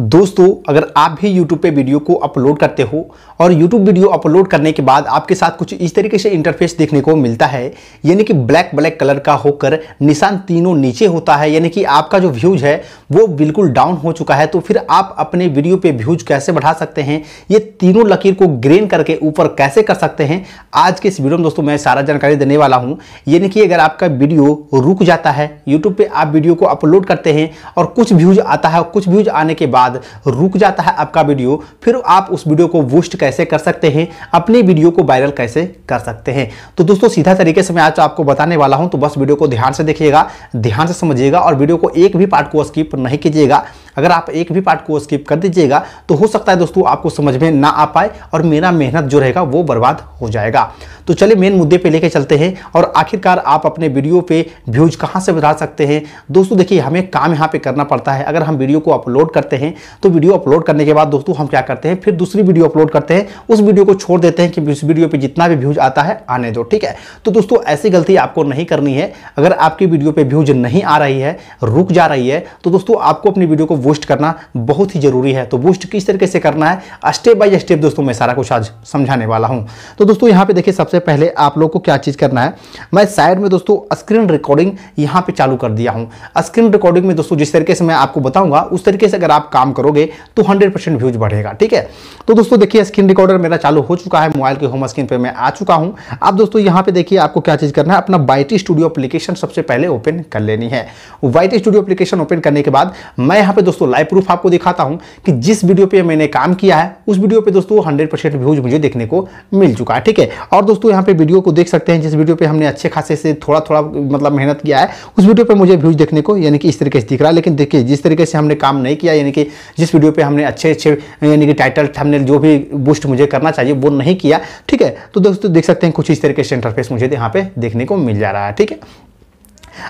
दोस्तों अगर आप भी YouTube पे वीडियो को अपलोड करते हो और YouTube वीडियो अपलोड करने के बाद आपके साथ कुछ इस तरीके से इंटरफेस देखने को मिलता है यानी कि ब्लैक ब्लैक कलर का होकर निशान तीनों नीचे होता है यानी कि आपका जो व्यूज है वो बिल्कुल डाउन हो चुका है तो फिर आप अपने वीडियो पे व्यूज कैसे बढ़ा सकते हैं ये तीनों लकीर को ग्रेन करके ऊपर कैसे कर सकते हैं आज के इस वीडियो में दोस्तों मैं सारा जानकारी देने वाला हूँ यानी कि अगर आपका वीडियो रुक जाता है यूट्यूब पर आप वीडियो को अपलोड करते हैं और कुछ व्यूज आता है कुछ व्यूज आने के बाद बाद रुक जाता है आपका वीडियो फिर आप उस वीडियो को बूस्ट कैसे कर सकते हैं अपने वीडियो को वायरल कैसे कर सकते हैं तो दोस्तों सीधा तरीके से मैं आज आपको बताने वाला हूं तो बस वीडियो को ध्यान से देखिएगा ध्यान से समझिएगा और वीडियो को एक भी पार्ट को स्किप नहीं कीजिएगा अगर आप एक भी पार्ट को स्किप कर दीजिएगा तो हो सकता है दोस्तों आपको समझ में ना आ पाए और मेरा मेहनत जो रहेगा वो बर्बाद हो जाएगा तो चलिए मेन मुद्दे पे लेके चलते हैं और आखिरकार आप अपने वीडियो पे व्यूज कहाँ से बढ़ा सकते हैं दोस्तों देखिए हमें काम यहाँ पे करना पड़ता है अगर हम वीडियो को अपलोड करते हैं तो वीडियो अपलोड करने के बाद दोस्तों हम क्या करते हैं फिर दूसरी वीडियो अपलोड करते हैं उस वीडियो को छोड़ देते हैं कि उस वीडियो पर जितना भी व्यूज आता है आने दो ठीक है तो दोस्तों ऐसी गलती आपको नहीं करनी है अगर आपकी वीडियो पर व्यूज नहीं आ रही है रुक जा रही है तो दोस्तों आपको अपनी वीडियो को बूस्ट करना बहुत ही ज़रूरी है तो बूस्ट किस तरीके से करना है स्टेप बाय स्टेप दोस्तों मैं सारा कुछ आज समझाने वाला हूँ तो दोस्तों यहाँ पे देखिए सबसे पहले आप लोग को क्या चीज़ करना है मैं साइड में दोस्तों स्क्रीन रिकॉर्डिंग यहाँ पे चालू कर दिया हूँ स्क्रीन रिकॉर्डिंग में दोस्तों जिस तरीके से मैं आपको बताऊँगा उस तरीके से अगर आप काम करोगे तो हंड्रेड व्यूज बढ़ेगा ठीक है तो दोस्तों देखिए स्क्रीन रिकॉर्डर मेरा चालू हो चुका है मोबाइल के होम स्क्रीन पर मैं आ चुका हूँ आप दोस्तों यहाँ पे देखिए आपको क्या चीज़ करना है अपना बाइटी स्टूडियो अपलीकेशन सबसे पहले ओपन कर लेनी है वाइट स्टूडियो अपलीकेशन ओपन करने के बाद मैं यहाँ पे दोस्तों लाइव प्रूफ आपको दिखाता हूं कि जिस वीडियो पे मैंने काम किया है उस वीडियो पे दोस्तों हंड्रेड परसेंट व्यूज मुझे देखने को मिल चुका है ठीक है और दोस्तों यहाँ पे वीडियो को देख सकते हैं जिस वीडियो पे हमने अच्छे खासे से थोड़ा थोड़ा मतलब मेहनत किया है उस वीडियो पर मुझे व्यूज देखने को यानी कि इस तरीके से दिख रहा है लेकिन देखिए जिस तरीके से हमने काम नहीं किया यानी कि जिस वीडियो पर हमने अच्छे अच्छे यानी कि टाइटल हमने जो भी बूस्ट मुझे करना चाहिए वो नहीं किया ठीक है तो दोस्तों देख सकते हैं कुछ इस तरीके से इंटरफेस मुझे यहाँ पे देखने को मिल जा रहा है ठीक है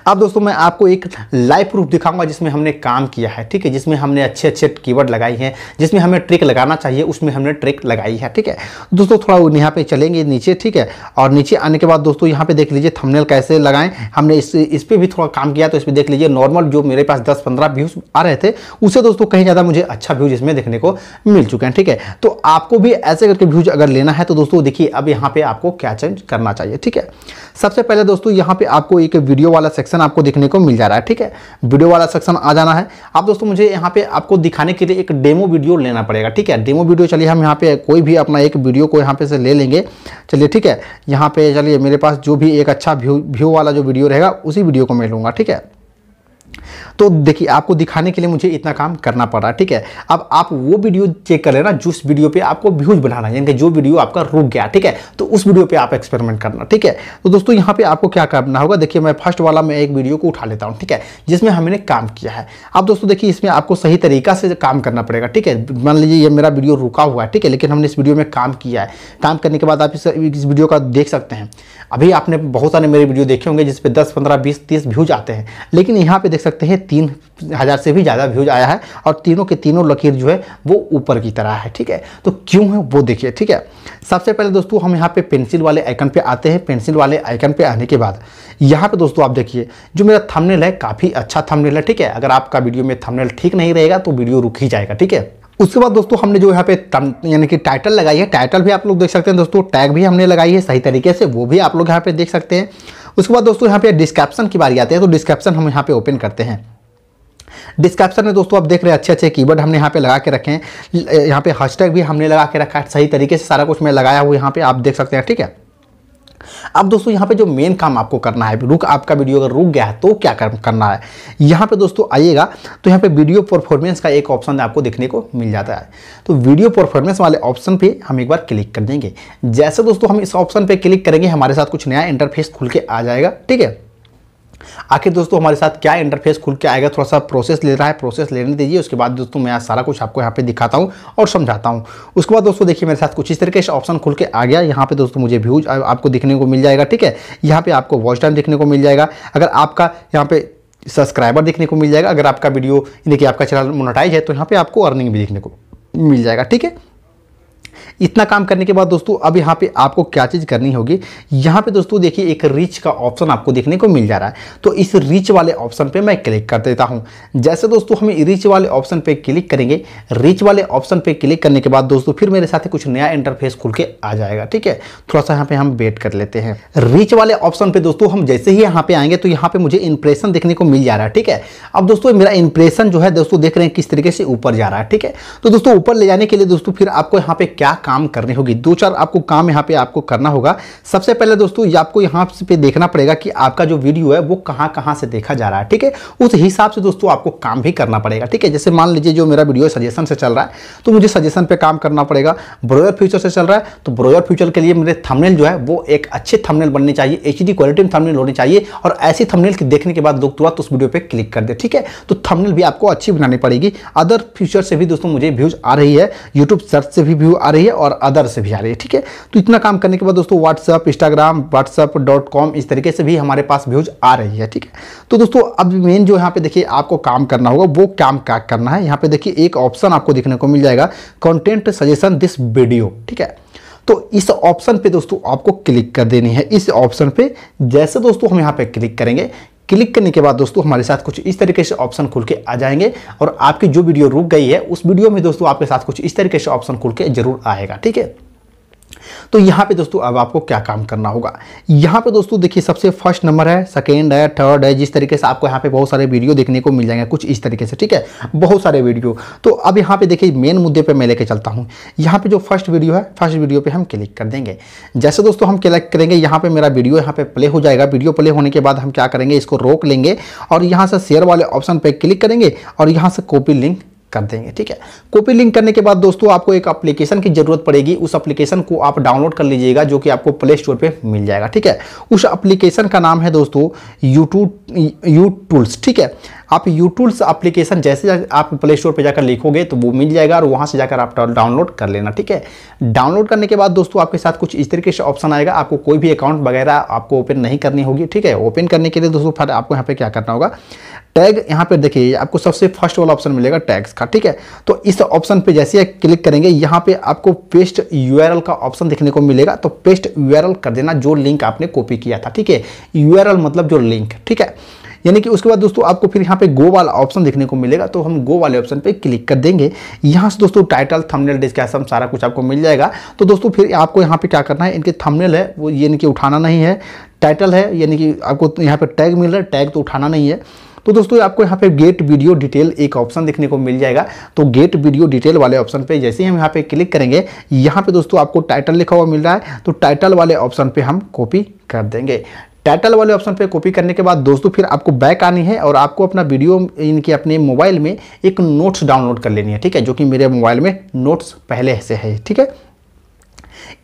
अब दोस्तों मैं आपको एक लाइव प्रूफ दिखाऊंगा जिसमें हमने काम किया है ठीक है जिसमें हमने अच्छे अच्छे कीवर्ड लगाई हैं जिसमें हमें ट्रिक लगाना चाहिए उसमें हमने ट्रिक लगाई है ठीक है दोस्तों थोड़ा यहाँ पे चलेंगे नीचे ठीक है और नीचे आने के बाद दोस्तों यहाँ पे देख लीजिए थमनेल कैसे लगाएं हमने इस इस पर भी थोड़ा काम किया तो इस पर देख लीजिए नॉर्मल जो मेरे पास दस पंद्रह व्यूज़ आ रहे थे उसे दोस्तों कहीं ज़्यादा मुझे अच्छा व्यूज़ इसमें देखने को मिल चुके हैं ठीक है तो आपको भी ऐसे करके व्यूज़ अगर लेना है तो दोस्तों देखिए अब यहाँ पर आपको क्या चेंज करना चाहिए ठीक है सबसे पहले दोस्तों यहाँ पर आपको एक वीडियो वाला सेक्शन आपको देखने को मिल जा रहा है ठीक है वीडियो वाला सेक्शन आ जाना है आप दोस्तों मुझे यहाँ पे आपको दिखाने के लिए एक डेमो वीडियो लेना पड़ेगा ठीक है डेमो वीडियो चलिए हम यहाँ पे कोई भी अपना एक वीडियो को यहाँ पे से ले लेंगे चलिए ठीक है यहाँ पे चलिए मेरे पास जो भी एक अच्छा व्यू व्यू वाला जो वीडियो रहेगा उसी वीडियो को मैं लूँगा ठीक है तो देखिए आपको दिखाने के लिए मुझे इतना काम करना पड़ रहा है ठीक है अब आप वो वीडियो चेक कर लेना जिस वीडियो पे आपको व्यूज बनाना है यानी कि जो वीडियो आपका रुक गया ठीक है तो उस वीडियो पे आप एक्सपेरिमेंट करना ठीक है तो दोस्तों यहाँ पे आपको क्या करना होगा देखिए मैं फर्स्ट वाला मैं एक वीडियो को उठा लेता हूँ ठीक है जिसमें हमने काम किया है अब दोस्तों देखिए इसमें आपको सही तरीका से काम करना पड़ेगा ठीक है मान लीजिए ये मेरा वीडियो रुका हुआ है ठीक है लेकिन हमने इस वीडियो में काम किया है काम करने के बाद आप इस, इस वीडियो का देख सकते हैं अभी आपने बहुत सारे मेरे वीडियो देखे होंगे जिसपे दस पंद्रह बीस तीस व्यूज आते हैं लेकिन यहाँ पे देख सकते हैं तीन हज़ार से भी ज़्यादा व्यूज आया है और तीनों के तीनों लकीर जो है वो ऊपर की तरह है ठीक है तो क्यों है वो देखिए ठीक है सबसे पहले दोस्तों हम यहाँ पे पेंसिल वाले आइकन पे आते हैं पेंसिल वाले आइकन पे आने के बाद यहाँ पे दोस्तों आप देखिए जो मेरा थंबनेल है काफ़ी अच्छा थमनेल है ठीक है अगर आपका वीडियो में थमनेल ठीक नहीं रहेगा तो वीडियो रुक ही जाएगा ठीक है उसके बाद दोस्तों हमने जो यहाँ पे यानी कि टाइटल लगाई है टाइटल भी आप लोग देख सकते हैं दोस्तों टैग भी हमने लगाई है सही तरीके से वो भी आप लोग यहाँ पे देख सकते हैं उसके बाद दोस्तों यहाँ पे डिस्क्रिप्शन की बारी आती है तो डिस्क्रिप्शन हम यहाँ पे ओपन करते हैं डिस्क्रिप्शन में दोस्तों आप देख रहे हैं अच्छे अच्छे कीवर्ड हमने यहाँ पे लगा के रखे हैं यहाँ पे हैशटैग भी हमने लगा के रखा है सही तरीके से सारा कुछ मैं लगाया हुआ यहाँ पे आप देख सकते हैं ठीक है अब दोस्तों यहाँ पे जो मेन काम आपको करना है रुक आपका वीडियो अगर रुक गया है तो क्या कर, करना है यहाँ पे दोस्तों आइएगा तो यहाँ पे वीडियो परफॉर्मेंस का एक ऑप्शन आपको देखने को मिल जाता है तो वीडियो परफॉर्मेंस वाले ऑप्शन पे हम एक बार क्लिक कर देंगे जैसे दोस्तों हम इस ऑप्शन पे क्लिक करेंगे हमारे साथ कुछ नया इंटरफेस खुल के आ जाएगा ठीक है आखिर दोस्तों हमारे साथ क्या इंटरफेस खुल के आएगा थोड़ा सा प्रोसेस ले रहा है प्रोसेस लेने दीजिए उसके बाद दोस्तों मैं आज सारा कुछ आपको यहाँ पे दिखाता हूँ और समझाता हूँ उसके बाद दोस्तों देखिए मेरे साथ कुछ इस तरीके से ऑप्शन खुल के आ गया यहाँ पे दोस्तों मुझे व्यूज आपको दिखने को मिल जाएगा ठीक है यहाँ पे आपको वॉच टाइम दिखने को मिल जाएगा अगर आपका यहाँ पे सब्सक्राइबर देखने को मिल जाएगा अगर आपका वीडियो यानी कि आपका चैनल मोनोटाइज है तो यहाँ पे आपको अर्निंग भी देखने को मिल जाएगा ठीक है इतना काम करने के बाद दोस्तों अब यहाँ पे आपको क्या चीज़ करनी होगी यहाँ पे दोस्तों देखिए एक रीच का ऑप्शन आपको देखने को मिल जा रहा है तो इस रीच वाले ऑप्शन पे मैं क्लिक कर देता हूँ जैसे दोस्तों हम रीच वाले ऑप्शन पे क्लिक करेंगे रीच वाले ऑप्शन पे क्लिक करने के बाद दोस्तों फिर मेरे साथ कुछ नया इंटरफेस खुल के आ जाएगा ठीक है थोड़ा सा यहाँ पे हम वेट कर लेते हैं रीच वाले ऑप्शन पे दोस्तों हम जैसे ही यहाँ पे आएंगे तो यहाँ पे मुझे इंप्रेशन देखने को मिल जा रहा है ठीक है अब दोस्तों मेरा इंप्रेशन जो है दोस्तों देख रहे हैं किस तरीके से ऊपर जा रहा है ठीक है तो दोस्तों ऊपर ले जाने के लिए दोस्तों फिर आपको यहाँ पे क्या काम काम करने होगी दो चार आपको काम यहाँ पे आपको करना होगा सबसे पहले दोस्तों ये आपको यहाँ पे देखना पड़ेगा कि आपका जो वीडियो है वो कहाँ कहाँ से देखा जा रहा है ठीक है उस हिसाब से दोस्तों आपको काम भी करना पड़ेगा ठीक है जैसे मान लीजिए जो मेरा वीडियो सजेशन से चल रहा है तो मुझे सजेशन पर काम करना पड़ेगा ब्रोयर फ्यूचर से चल रहा है तो ब्रोयर फ्यूचर के लिए मेरे थमनेल जो है वो एक अच्छे थमनेल बनने चाहिए एच क्वालिटी में थमनेल होनी चाहिए और ऐसी थमनेल देखने के बाद हुआ तो उस वीडियो पर क्लिक कर दे ठीक है तो थमनेल भी आपको अच्छी बनानी पड़ेगी अदर फ्यूचर से भी दोस्तों मुझे व्यूज आ रही है यूट्यूब सर्च से भी व्यू आ रही है है और अदर से भी आ रही है ठीक है तो इतना काम करने के बाद दोस्तों WhatsApp Instagram WhatsApp dot com इस तरीके से भी हमारे पास व्यूज आ रही है ठीक है तो दोस्तों अब मेन जो यहाँ पे देखिए आपको काम करना होगा वो काम क्या करना है यहाँ पे देखिए एक ऑप्शन आपको देखने को मिल जाएगा कॉन्टेंट सजेशन दिस वीडियो ठीक है तो इस ऑप्शन पे दोस्तों आपको क्लिक कर देनी है इस ऑप्शन पे जैसे दोस्तों हम यहाँ पे क्लिक करेंगे क्लिक करने के बाद दोस्तों हमारे साथ कुछ इस तरीके से ऑप्शन खुल के आ जाएंगे और आपकी जो वीडियो रुक गई है उस वीडियो में दोस्तों आपके साथ कुछ इस तरीके से ऑप्शन खुल के जरूर आएगा ठीक है तो यहाँ पे दोस्तों अब आपको क्या काम करना होगा यहाँ पे दोस्तों देखिए सबसे फर्स्ट नंबर है सेकेंड है थर्ड है जिस तरीके से आपको यहाँ पे बहुत सारे वीडियो देखने को मिल जाएंगे कुछ इस तरीके से ठीक है बहुत सारे वीडियो तो अब यहाँ पे देखिए मेन मुद्दे पर मैं लेके चलता हूँ यहाँ पे जो फर्स्ट वीडियो है फर्स्ट वीडियो पर हम क्लिक कर देंगे जैसे दोस्तों हम क्लिक करेंगे यहाँ पर मेरा वीडियो यहाँ पे प्ले हो जाएगा वीडियो प्ले होने के बाद हम क्या करेंगे इसको रोक लेंगे और यहाँ से शेयर वाले ऑप्शन पर क्लिक करेंगे और यहाँ से कॉपी लिंक कर देंगे ठीक है कॉपी लिंक करने के बाद दोस्तों आपको एक एप्लीकेशन की जरूरत पड़ेगी उस एप्लीकेशन को आप डाउनलोड कर लीजिएगा जो कि आपको प्ले स्टोर पे मिल जाएगा ठीक है उस एप्लीकेशन का नाम है दोस्तों यूट्यूब यू टूल्स ठीक है आप यूटूल्स एप्लीकेशन जैसे आप प्ले स्टोर पर जाकर लिखोगे तो वो मिल जाएगा और वहाँ से जाकर आप डाउनलोड कर लेना ठीक है डाउनलोड करने के बाद दोस्तों आपके साथ कुछ इस तरीके से ऑप्शन आएगा आपको कोई भी अकाउंट वगैरह आपको ओपन नहीं करनी होगी ठीक है ओपन करने के लिए दोस्तों फिर आपको यहाँ पर क्या करना होगा टैग यहाँ पे देखिए आपको सबसे फर्स्ट वाला ऑप्शन मिलेगा टैग्स का ठीक है तो इस ऑप्शन पर जैसे ही क्लिक करेंगे यहाँ पर आपको पेस्ट यू का ऑप्शन देखने को मिलेगा तो पेस्ट यू कर देना जो लिंक आपने कॉपी किया था ठीक है यू मतलब जो लिंक ठीक है यानी कि उसके बाद दोस्तों आपको फिर यहाँ पे गो वाला ऑप्शन देखने को मिलेगा तो हम गो वाले ऑप्शन पे क्लिक कर देंगे यहाँ से दोस्तों टाइटल थंबनेल डिस्कशन सारा कुछ आपको मिल जाएगा तो दोस्तों फिर आपको यहाँ पे क्या करना है इनके थंबनेल है वो यानी कि उठाना नहीं है टाइटल है यानी कि आपको यहाँ पर टैग मिल रहा है टैग तो उठाना नहीं है तो दोस्तों आपको यहाँ पे गेट वीडियो डिटेल एक ऑप्शन देखने को मिल जाएगा तो गेट वीडियो डिटेल वाले ऑप्शन पे जैसे ही हम यहाँ पे क्लिक करेंगे यहाँ पे दोस्तों आपको टाइटल लिखा हुआ मिल रहा है तो टाइटल वाले ऑप्शन पे हम कॉपी कर देंगे टाइटल वाले ऑप्शन पे कॉपी करने के बाद दोस्तों फिर आपको बैक आनी है और आपको अपना वीडियो इनके अपने मोबाइल में एक नोट्स डाउनलोड कर लेनी है ठीक है जो कि मेरे मोबाइल में नोट्स पहले से है ठीक है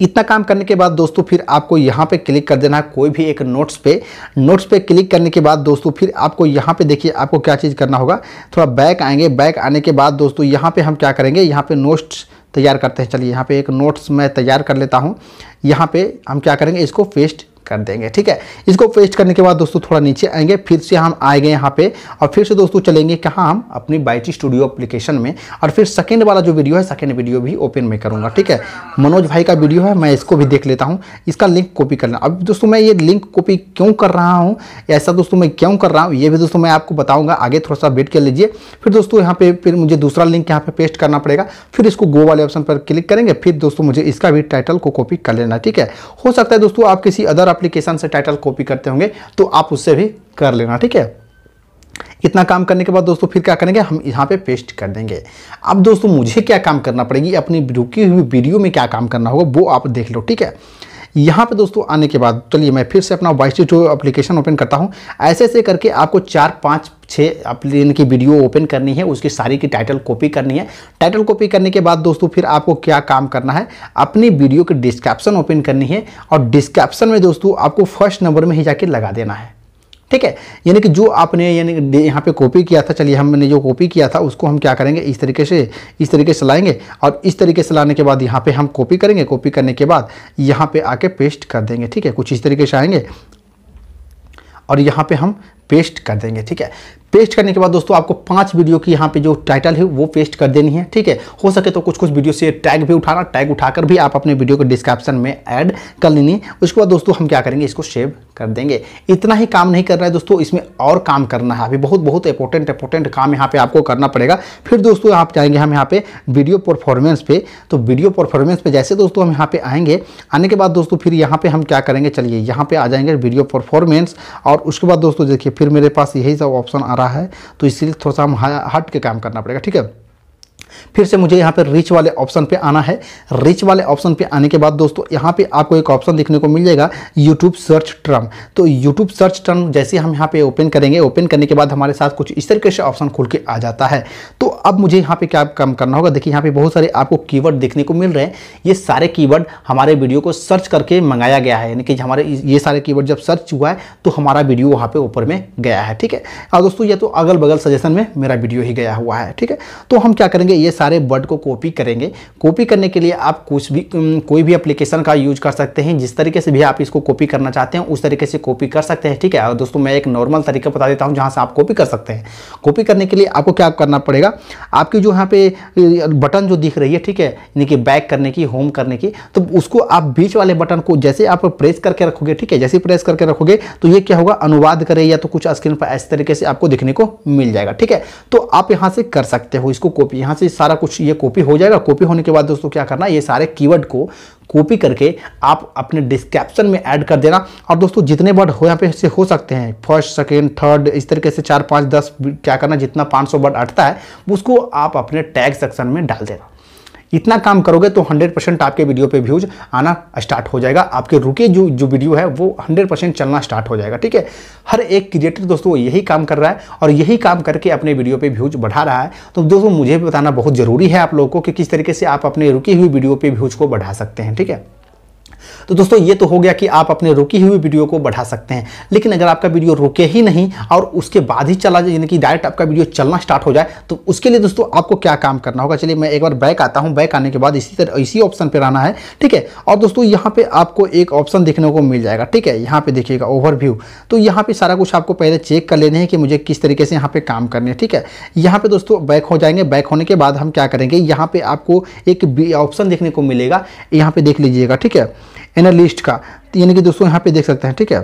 इतना काम करने के बाद दोस्तों फिर आपको यहाँ पे क्लिक कर देना है कोई भी एक नोट्स पे नोट्स पे क्लिक करने के बाद दोस्तों फिर आपको यहाँ पे देखिए आपको क्या चीज़ करना होगा थोड़ा बैक आएंगे बैक आने के बाद दोस्तों यहाँ पे हम क्या करेंगे यहाँ पे नोट्स तैयार करते हैं चलिए यहाँ पे एक नोट्स मैं तैयार कर लेता हूँ यहाँ पर हम क्या करेंगे इसको पेस्ट कर देंगे ठीक है इसको पेस्ट करने के बाद दोस्तों थोड़ा नीचे आएंगे फिर से हम आए गए यहाँ पे और फिर से दोस्तों चलेंगे कहाँ हम अपनी बाइटी स्टूडियो अप्लीकेशन में और फिर सेकेंड वाला जो वीडियो है सेकेंड वीडियो भी ओपन में करूँगा ठीक है मनोज भाई का वीडियो है मैं इसको भी देख लेता हूँ इसका लिंक कॉपी करना अब दोस्तों मैं ये लिंक कॉपी क्यों कर रहा हूँ ऐसा दोस्तों मैं क्यों कर रहा हूँ ये भी दोस्तों मैं आपको बताऊँगा आगे थोड़ा सा वेट कर लीजिए फिर दोस्तों यहाँ पे फिर मुझे दूसरा लिंक यहाँ पे पेस्ट करना पड़ेगा फिर इसको गो वाले ऑप्शन पर क्लिक करेंगे फिर दोस्तों मुझे इसका भी टाइटल को कॉपी कर लेना ठीक है हो सकता है दोस्तों आप किसी अदर एप्लीकेशन से टाइटल कॉपी करते होंगे तो आप उससे भी कर लेना ठीक है इतना काम करने के बाद दोस्तों फिर क्या करेंगे हम यहाँ पे पेस्ट कर देंगे अब दोस्तों मुझे क्या काम करना पड़ेगी अपनी रुकी हुई वीडियो में क्या काम करना होगा वो आप देख लो ठीक है यहाँ पे दोस्तों आने के बाद चलिए मैं फिर से अपना वाइस टी टू एप्लीकेशन ओपन करता हूँ ऐसे ऐसे करके आपको चार पाँच छः अपने की वीडियो ओपन करनी है उसकी सारी की टाइटल कॉपी करनी है टाइटल कॉपी करने के बाद दोस्तों फिर आपको क्या काम करना है अपनी वीडियो की डिस्क्रिप्शन ओपन करनी है और डिस्क्रिप्शन में दोस्तों आपको फर्स्ट नंबर में ही जाके लगा देना है ठीक है यानी कि जो आपने यानी यहाँ पे कॉपी किया था चलिए हमने जो कॉपी किया था उसको हम क्या करेंगे इस तरीके से इस तरीके से लाएंगे और इस तरीके से लाने के बाद यहाँ पे हम कॉपी करेंगे कॉपी करने के बाद यहाँ पे आके पेस्ट कर देंगे ठीक है कुछ इस तरीके से आएंगे और यहाँ पे हम पेस्ट कर देंगे ठीक है पेस्ट करने के बाद दोस्तों आपको पांच वीडियो की यहाँ पे जो टाइटल है वो पेस्ट कर देनी है ठीक है हो सके तो कुछ कुछ वीडियो से टैग भी उठाना टैग उठाकर भी आप अपने वीडियो को डिस्क्रिप्शन में ऐड कर लेनी उसके बाद दोस्तों हम क्या करेंगे इसको सेव कर देंगे इतना ही काम नहीं कर रहा है दोस्तों इसमें और काम करना है अभी बहुत बहुत इंपॉर्टेंट इंपॉर्टेंट काम यहाँ पर आपको करना पड़ेगा फिर दोस्तों आप जाएंगे हम यहाँ पे वीडियो परफॉर्मेंस पे तो वीडियो परफॉर्मेंस पर जैसे दोस्तों हम यहाँ पे आएंगे आने के बाद दोस्तों फिर यहाँ पर हम क्या करेंगे चलिए यहाँ पर आ जाएंगे वीडियो परफॉर्मेंस और उसके बाद दोस्तों देखिए फिर मेरे पास यही सब ऑप्शन आ रहा है तो इसलिए थोड़ा सा हम हट के काम करना पड़ेगा ठीक है फिर से मुझे यहाँ पर रिच वाले ऑप्शन पे आना है रिच वाले ऑप्शन पे आने के बाद दोस्तों यहाँ पे आपको एक ऑप्शन देखने को मिल जाएगा यूट्यूब सर्च टर्म तो यूट्यूब सर्च टर्म जैसे हम यहाँ पे ओपन करेंगे ओपन करने के बाद हमारे साथ कुछ इस तरीके से ऑप्शन खुल के आ जाता है तो अब मुझे यहाँ पे क्या काम करना होगा देखिए यहाँ पे बहुत सारे आपको कीवर्ड देखने को मिल रहे हैं ये सारे कीवर्ड हमारे वीडियो को सर्च करके मंगाया गया है यानी कि हमारे ये सारे कीवर्ड जब सर्च हुआ है तो हमारा वीडियो वहाँ पे ऊपर में गया है ठीक है और दोस्तों ये तो अगल बगल सजेशन में मेरा वीडियो ही गया हुआ है ठीक है तो हम क्या करेंगे ये सारे वर्ड को कॉपी करेंगे कॉपी करने के लिए आप कुछ भी कोई भी एप्लीकेशन का यूज कर सकते हैं जिस तरीके से भी आप इसको कॉपी करना चाहते हैं उस तरीके से कॉपी कर सकते हैं ठीक है और दोस्तों मैं एक नॉर्मल तरीका बता देता हूँ जहाँ से आप कॉपी कर सकते हैं कॉपी करने के लिए आपको क्या करना पड़ेगा आपकी जो यहाँ पे बटन जो दिख रही है ठीक है यानी कि बैक करने की होम करने की तो उसको आप बीच वाले बटन को जैसे आप प्रेस करके रखोगे ठीक है जैसे प्रेस करके रखोगे तो ये क्या होगा अनुवाद करे या तो कुछ स्क्रीन पर ऐसे तरीके से आपको दिखने को मिल जाएगा ठीक है तो आप यहाँ से कर सकते हो इसको कॉपी यहाँ से ही सारा कुछ ये कॉपी हो जाएगा कॉपी होने के बाद दोस्तों क्या करना ये सारे कीवर्ड को कॉपी करके आप अपने डिस्क्रिप्शन में ऐड कर देना और दोस्तों जितने वर्ड हो यहाँ पे से हो सकते हैं फर्स्ट सेकेंड थर्ड इस तरीके से चार पाँच दस क्या करना जितना पाँच सौ वर्ड अटता है उसको आप अपने टैग सेक्शन में डाल देना इतना काम करोगे तो 100 परसेंट आपके वीडियो पे व्यूज आना स्टार्ट हो जाएगा आपके रुके जो जो वीडियो है वो 100 परसेंट चलना स्टार्ट हो जाएगा ठीक है हर एक क्रिएटर दोस्तों यही काम कर रहा है और यही काम करके अपने वीडियो पे व्यूज बढ़ा रहा है तो दोस्तों मुझे भी बताना बहुत ज़रूरी है आप लोगों को कि किस तरीके से आप अपने रुकी हुई वीडियो पे व्यूज को बढ़ा सकते हैं ठीक है तो दोस्तों ये तो हो गया कि आप अपने रुकी हुई वीडियो को बढ़ा सकते हैं लेकिन अगर आपका वीडियो रुके ही नहीं और उसके बाद ही चला जाए यानी कि डायरेक्ट आपका वीडियो चलना स्टार्ट हो जाए तो उसके लिए दोस्तों आपको क्या काम करना होगा चलिए मैं एक बार बैक आता हूँ बैक आने के बाद इसी तरह इसी ऑप्शन पर आना है ठीक है और दोस्तों यहाँ पर आपको एक ऑप्शन देखने को मिल जाएगा ठीक है यहाँ पर देखिएगा ओवरव्यू तो यहाँ पर सारा कुछ आपको पहले चेक कर लेने हैं कि मुझे किस तरीके से यहाँ पर काम करने है ठीक है यहाँ पर दोस्तों बैक हो जाएंगे बैक होने के बाद हम क्या करेंगे यहाँ पर आपको एक ऑप्शन देखने को मिलेगा यहाँ पर देख लीजिएगा ठीक है एनालिस्ट का तो यानी कि दोस्तों यहाँ पे देख सकते हैं ठीक है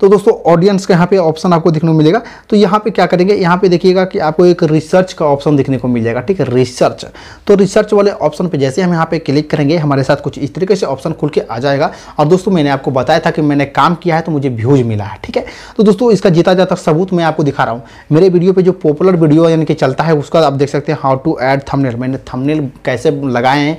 तो दोस्तों ऑडियंस का यहाँ पे ऑप्शन आपको देखने को मिलेगा तो यहाँ पे क्या करेंगे यहाँ पे देखिएगा कि आपको एक रिसर्च का ऑप्शन देखने को मिल जाएगा ठीक है रिसर्च तो रिसर्च वाले ऑप्शन पे जैसे हम यहाँ पे क्लिक करेंगे हमारे साथ कुछ इस तरीके से ऑप्शन खुल के आ जाएगा और दोस्तों मैंने आपको बताया था कि मैंने काम किया है तो मुझे व्यूज मिला है ठीक है तो दोस्तों इसका जीता जाता सबूत मैं आपको दिखा रहा हूँ मेरे वीडियो पर जो पॉपुलर वीडियो यानी कि चलता है उसका आप देख सकते हैं हाउ टू एड थमनेल मैंने थमनेल कैसे लगाए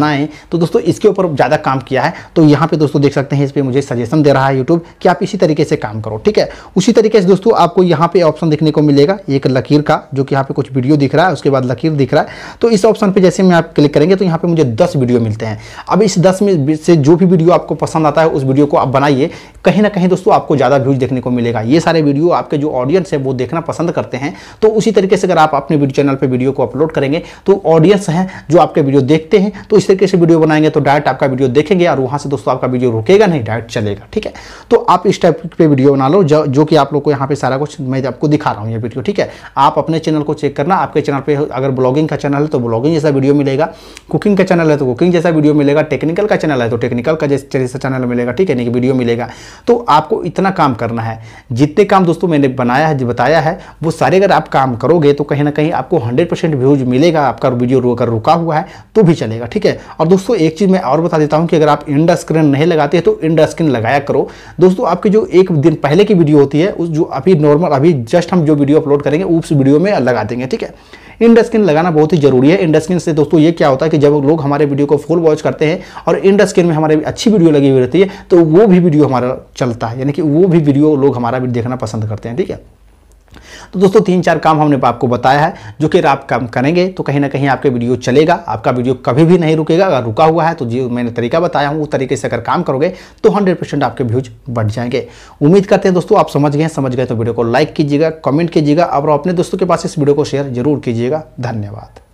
हैं तो दोस्तों इसके ऊपर ज़्यादा काम किया है तो यहाँ पर दोस्तों देख सकते हैं इस पर मुझे सजेशन दे रहा है यूट्यूब कि आप इसी तरीके तरीके से काम करो ठीक है उसी तरीके से दोस्तों आपको यहाँ पे ऑप्शन देखने को मिलेगा एक लकीर का जो कि यहाँ पे कुछ वीडियो दिख रहा है उसके बाद लकीर दिख रहा है तो इस ऑप्शन पे जैसे मैं आप क्लिक करेंगे तो यहाँ पे मुझे दस वीडियो मिलते हैं अब इस दस में से जो भी वीडियो आपको पसंद आता है उस वीडियो को आप बनाइए कहीं ना कहीं दोस्तों आपको ज़्यादा व्यूज देखने को मिलेगा ये सारे वीडियो आपके जो ऑडियंस है वो देखना पसंद करते हैं तो उसी तरीके से अगर आप अपने चैनल पर वीडियो को अपलोड करेंगे तो ऑडियंस हैं जो आपके वीडियो देखते हैं तो इस तरीके से वीडियो बनाएंगे तो डायरेक्ट आपका वीडियो देखेंगे और वहाँ से दोस्तों आपका वीडियो रुकेगा नहीं डायरेक्ट चलेगा ठीक है तो आप इस टाइप पे वीडियो बना लो जो जो कि आप लोग को यहाँ पे सारा कुछ मैं आपको दिखा रहा हूँ ये वीडियो ठीक है आप अपने चैनल को चेक करना आपके चैनल पे अगर ब्लॉगिंग का चैनल है तो ब्लॉगिंग जैसा वीडियो मिलेगा कुकिंग का चैनल है तो कुकिंग जैसा वीडियो मिलेगा टेक्निकल का चैनल है तो टेक्निकल का जैसा चैनल मिलेगा ठीक है नहीं वीडियो मिलेगा तो आपको इतना काम करना है जितने काम दोस्तों मैंने बनाया है बताया है वो सारे अगर आप काम करोगे तो कहीं ना कहीं आपको हंड्रेड व्यूज मिलेगा आपका वीडियो अगर रुका हुआ है तो भी चलेगा ठीक है और दोस्तों एक चीज़ मैं और बता देता हूँ कि अगर आप इंडा स्क्रीन नहीं लगाते तो इंडा स्क्रीन लगाया करो दोस्तों आपके जो एक एक दिन पहले की वीडियो होती है उस जो अभी नॉर्मल अभी जस्ट हम जो वीडियो अपलोड करेंगे उस वीडियो में लगा देंगे ठीक है इंडस्किन लगाना बहुत ही जरूरी है इंडस्किन से दोस्तों ये क्या होता है कि जब लोग हमारे वीडियो को फुल वॉच करते हैं और इंडस्किन में हमारे अच्छी वीडियो लगी हुई रहती है तो वो भी वीडियो हमारा चलता है यानी कि वो भी वीडियो लोग हमारा भी देखना पसंद करते हैं ठीक है तो दोस्तों तीन चार काम हमने आपको बताया है जो कि आप काम करेंगे तो कहीं ना कहीं आपके वीडियो चलेगा आपका वीडियो कभी भी नहीं रुकेगा अगर रुका हुआ है तो जो मैंने तरीका बताया हूँ उस तरीके से अगर काम करोगे तो हंड्रेड परसेंट आपके व्यूज बढ़ जाएंगे उम्मीद करते हैं दोस्तों आप समझ गए समझ गए तो वीडियो को लाइक कीजिएगा कमेंट कीजिएगा और अपने दोस्तों के पास इस वीडियो को शेयर जरूर कीजिएगा धन्यवाद